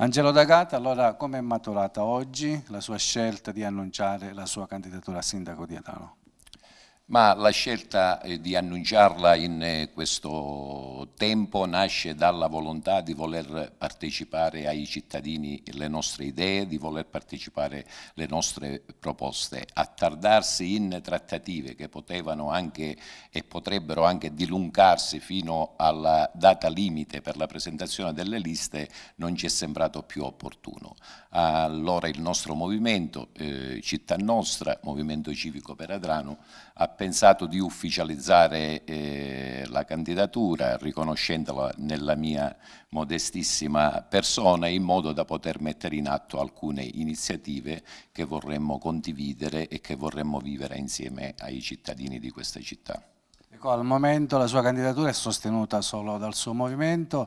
Angelo D'Agata, allora come è maturata oggi la sua scelta di annunciare la sua candidatura a sindaco di Adano? ma la scelta eh, di annunciarla in eh, questo tempo nasce dalla volontà di voler partecipare ai cittadini le nostre idee, di voler partecipare le nostre proposte. Attardarsi in trattative che potevano anche e potrebbero anche dilungarsi fino alla data limite per la presentazione delle liste non ci è sembrato più opportuno. Allora il nostro movimento, eh, Città Nostra, Movimento Civico per Adrano, ha pensato di ufficializzare eh, la candidatura riconoscendola nella mia modestissima persona in modo da poter mettere in atto alcune iniziative che vorremmo condividere e che vorremmo vivere insieme ai cittadini di questa città. Ecco, al momento la sua candidatura è sostenuta solo dal suo movimento,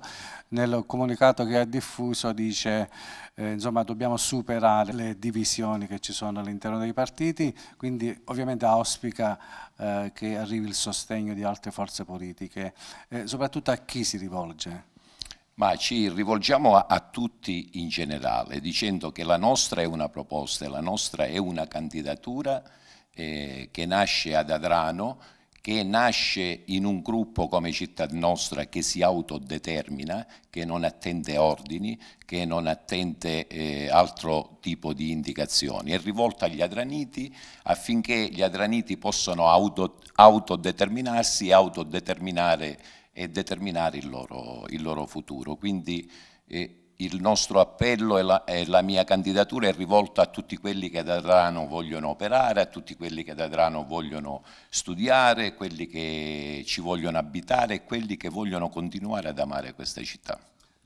nel comunicato che ha diffuso dice eh, insomma dobbiamo superare le divisioni che ci sono all'interno dei partiti, quindi ovviamente auspica eh, che arrivi il sostegno di altre forze politiche, eh, soprattutto a chi si rivolge? Ma ci rivolgiamo a, a, tutti in generale dicendo che la nostra è una proposta, la nostra è una candidatura eh, che nasce ad Adrano che nasce in un gruppo come Città Nostra che si autodetermina, che non attende ordini, che non attende eh, altro tipo di indicazioni, è rivolta agli adraniti affinché gli adraniti possano auto, autodeterminarsi e autodeterminare e determinare il loro, il loro futuro. Quindi eh, il nostro appello e la, e la, mia candidatura è rivolta a tutti quelli che ad Adrano vogliono operare, a tutti quelli che ad Adrano vogliono studiare, quelli che ci vogliono abitare e quelli che vogliono continuare ad amare questa città.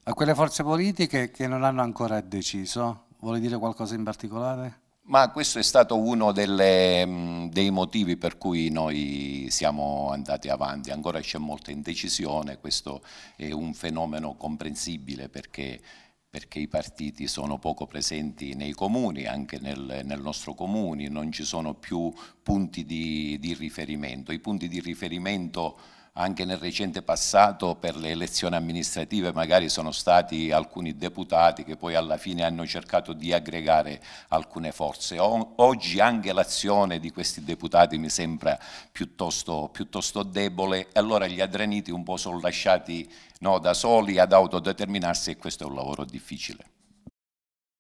A quelle forze politiche che non hanno ancora deciso, vuole dire qualcosa in particolare? Ma questo è stato uno delle, dei motivi per cui noi siamo andati avanti, ancora c'è molta indecisione, questo è un fenomeno comprensibile perché perché i partiti sono poco presenti nei comuni, anche nel, nel nostro comune, non ci sono più punti di, di riferimento. I punti di riferimento anche nel recente passato per le elezioni amministrative magari sono stati alcuni deputati che poi alla fine hanno cercato di aggregare alcune forze. oggi anche l'azione di questi deputati mi sembra piuttosto, piuttosto debole e allora gli adreniti un po' sono lasciati no, da soli ad autodeterminarsi e questo è un lavoro difficile.